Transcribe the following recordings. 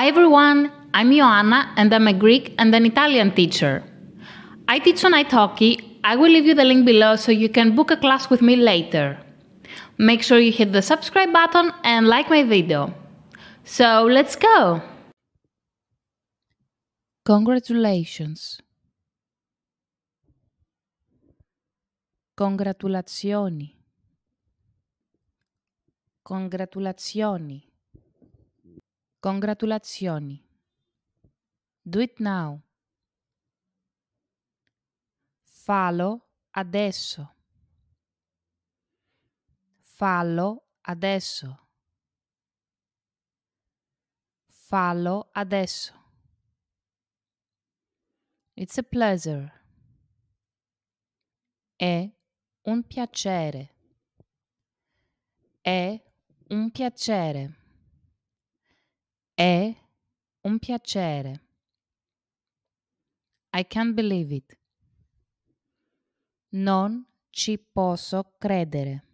Hi everyone, I'm Ioanna and I'm a Greek and an Italian teacher. I teach on italki. I will leave you the link below so you can book a class with me later. Make sure you hit the subscribe button and like my video. So let's go! Congratulations. Congratulazioni. Congratulazioni. Congratulazioni. Do it now. Fallo adesso. Fallo adesso. Fallo adesso. It's a pleasure. È un piacere. È un piacere. È un piacere. I can't believe it. Non ci posso credere.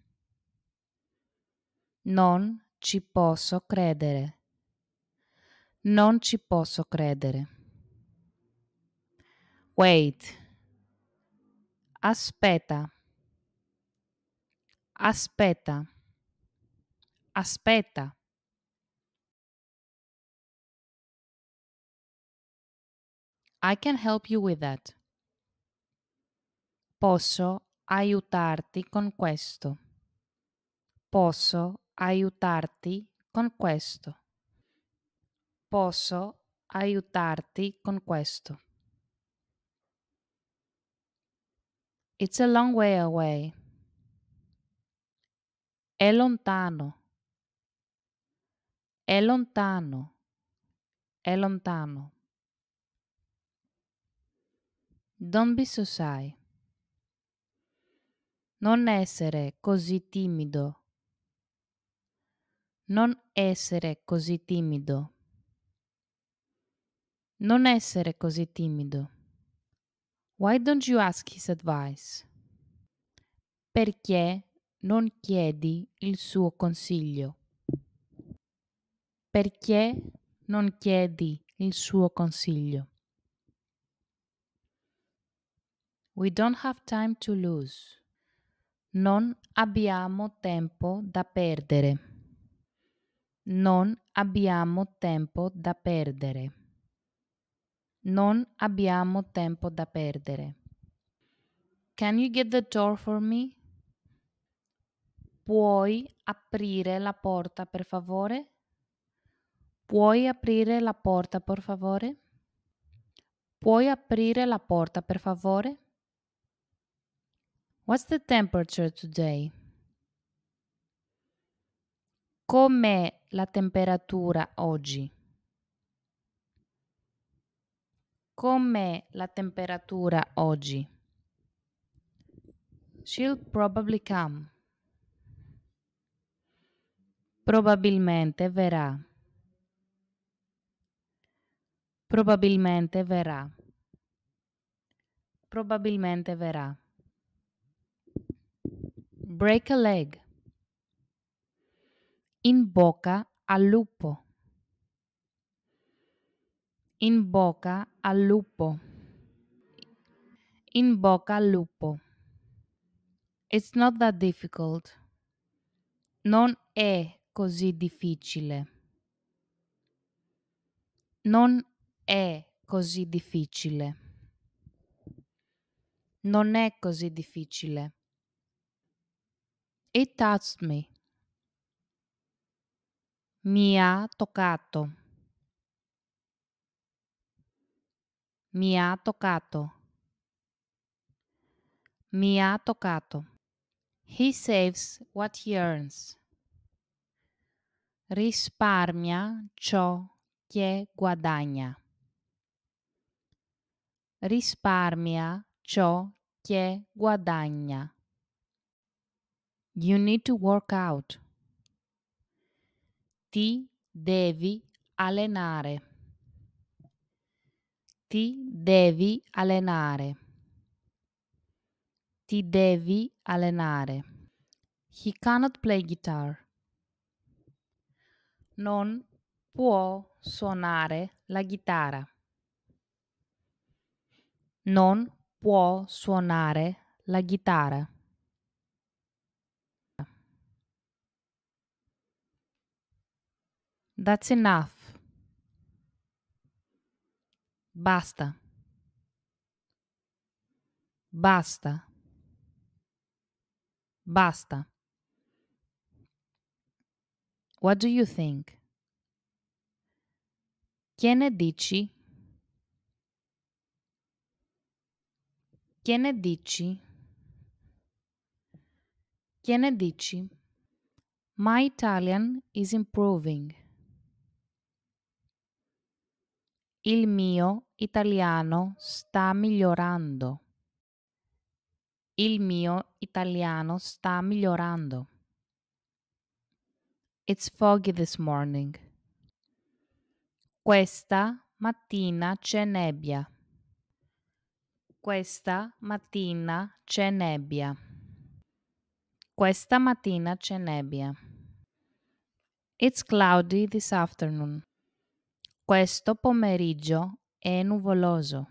Non ci posso credere. Non ci posso credere. Wait. Aspetta. Aspetta. Aspetta. I can help you with that. Posso aiutarti con questo. Posso aiutarti con questo. Posso aiutarti con questo. It's a long way away. È lontano. È lontano. È lontano. Don't be so shy. Non essere così timido. Non essere così timido. Non essere così timido. Why don't you ask his advice? Perché non chiedi il suo consiglio? Perché non chiedi il suo consiglio? We don't have time to lose. Non abbiamo tempo da perdere. Non abbiamo tempo da perdere. Non abbiamo tempo da perdere. Can you get the door for me? Puoi aprire la porta, per favore? Puoi aprire la porta, per favore? Puoi aprire la porta, per favore? What's the temperature today? Com'è la temperatura oggi? Com'è la temperatura oggi? She'll probably come. Probabilmente verrà. Probabilmente verrà. Probabilmente verrà break a leg. In bocca al lupo. In bocca al lupo. In bocca al lupo. It's not that difficult. Non è così difficile. Non è così difficile. Non è così difficile. It touched me. Mi ha toccato. Mi ha toccato. Mi ha toccato. He saves what he earns. Risparmia ciò che guadagna. Risparmia ciò che guadagna. You need to work out. Ti devi allenare. Ti devi allenare. Ti devi allenare. He cannot play guitar. Non può suonare la chitarra. Non può suonare la chitarra. That's enough. Basta. Basta. Basta. What do you think? Che ne dici? Che ne dici? Che ne dici? My Italian is improving. Il mio italiano sta migliorando. Il mio italiano sta migliorando. It's foggy this morning. Questa mattina c'è nebbia. Questa mattina c'è nebbia. Questa mattina c'è nebbia. It's cloudy this afternoon. Questo pomeriggio è nuvoloso.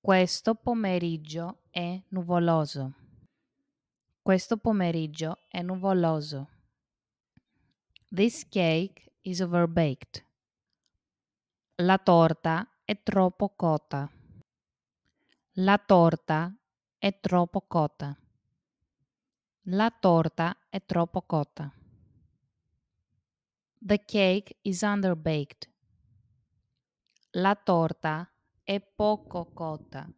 Questo pomeriggio è nuvoloso. Questo pomeriggio è nuvoloso. This cake is overbaked. La torta è troppo cotta. La torta è troppo cotta. La torta è troppo cotta. The cake is underbaked. La torta è poco cotta.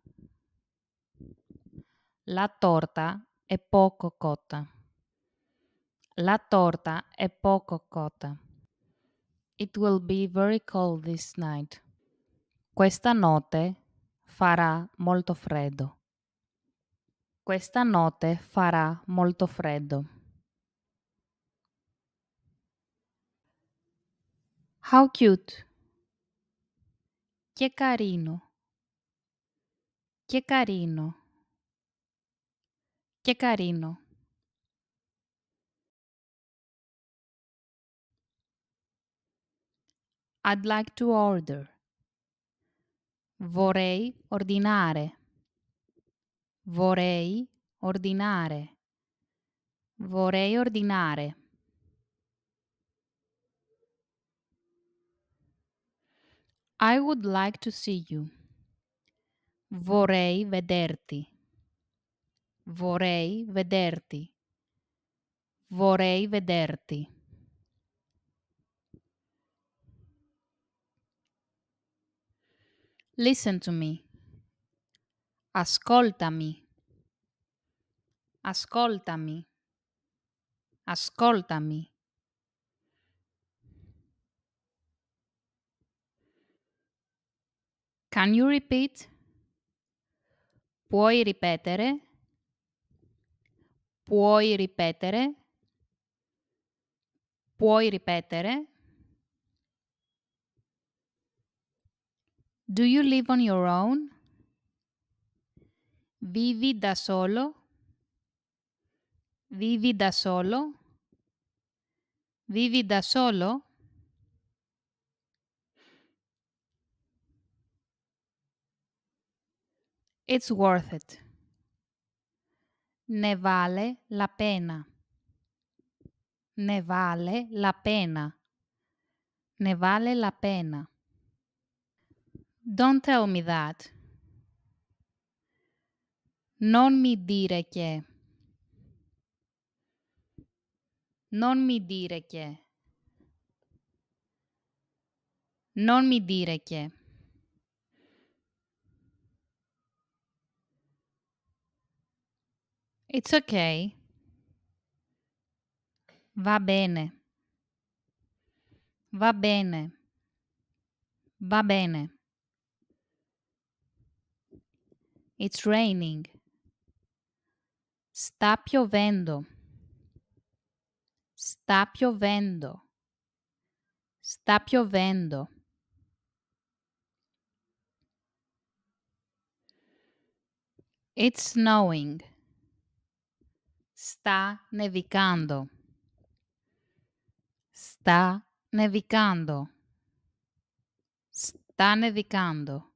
La torta è poco cotta. La torta è poco cotta. It will be very cold this night. Questa notte farà molto freddo. Questa notte farà molto freddo. How cute! Che carino. Che carino. Che carino. I'd like to order. Vorrei ordinare. Vorrei ordinare. Vorrei ordinare. I would like to see you. Vorrei vederti. Vorrei vederti. Vorrei vederti. Listen to me. Ascoltami. Ascoltami. Ascoltami. Can you repeat? Puoi ripetere? Puoi ripetere? Puoi ripetere? Do you live on your own? Vivi da solo? Vivi da solo? Vivi da solo? It's worth it. Ne vale la pena. Ne vale la pena. Ne vale la pena. Don't tell me that. Non mi dire che. Non mi dire che. Non mi dire che. It's okay. Va bene. Va bene. Va bene. It's raining. Sta piovendo. Sta piovendo. Sta piovendo. It's snowing. Está nevicando. Está nevicando. Está nevicando.